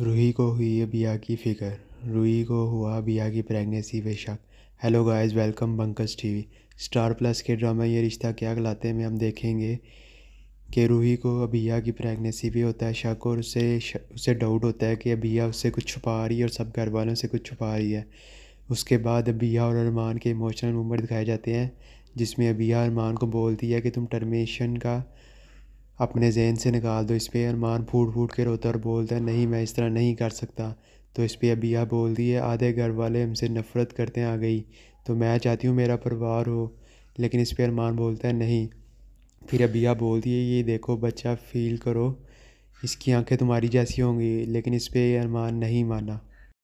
रूही को हुई है बिया की फ़िक्र रूही को हुआ बिया की प्रेगनेंसी पे शक हेलो गाइस वेलकम बंकस टीवी स्टार प्लस के ड्रामा ये रिश्ता क्या कहलाते हैं हम देखेंगे कि रूही को अबिया की प्रेगनेंसी भी होता है शक और उसे उसे डाउट होता है कि अबिया उससे कुछ छुपा रही है और सब घर वालों से कुछ छुपा रही है उसके बाद अबिया और अरमान के इमोशनल मूवमेंट दिखाए जाते हैं जिसमें अबिया अरमान को बोलती है कि तुम टर्मेशन का अपने जहन से निकाल दो इस पर अरमान फूट फूट के रोता और बोलता है नहीं मैं इस तरह नहीं कर सकता तो इस पर यह बोलती है आधे घर वाले हमसे नफ़रत करते आ गई तो मैं चाहती हूँ मेरा परिवार हो लेकिन इस पर अरमान बोलता है नहीं फिर अबिया बोलती है ये देखो बच्चा फील करो इसकी आंखें तुम्हारी जैसी होंगी लेकिन इस पर अरमान नहीं माना